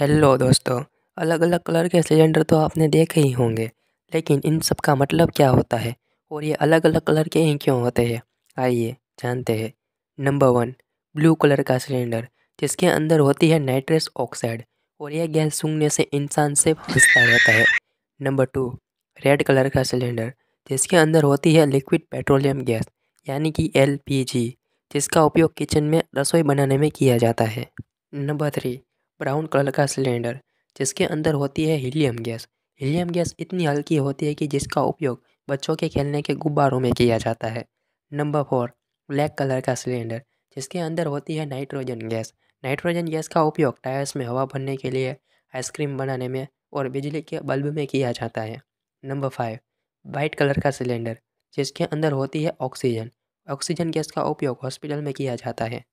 hello दोस्तों अलग अलग कलर के सिलेंडर तो आपने देखे ही होंगे लेकिन इन सब का मतलब क्या होता है और ये अलग अलग कलर के ही क्यों होते हैं आइए जानते हैं नंबर वन ब्लू कलर का सिलेंडर जिसके अंदर होती है नाइट्रस ऑक्साइड और यह गैस सूंघने से इंसान से फंसता रहता है नंबर टू रेड कलर का सिलेंडर जिसके अंदर होती है लिक्विड पेट्रोलियम गैस यानी कि एल जिसका उपयोग किचन में रसोई बनाने में किया जाता है नंबर थ्री ब्राउन कलर का सिलेंडर जिसके अंदर होती है हीलियम गैस हीलियम गैस इतनी हल्की होती है कि जिसका उपयोग बच्चों के खेलने के गुब्बारों में किया जाता है नंबर फोर ब्लैक कलर का सिलेंडर जिसके अंदर होती है नाइट्रोजन गैस नाइट्रोजन गैस का उपयोग टायर्स में हवा भरने के लिए आइसक्रीम बनाने में और बिजली के बल्ब में किया जाता है नंबर फाइव वाइट कलर का सिलेंडर जिसके अंदर होती है ऑक्सीजन ऑक्सीजन गैस का उपयोग हॉस्पिटल में किया जाता है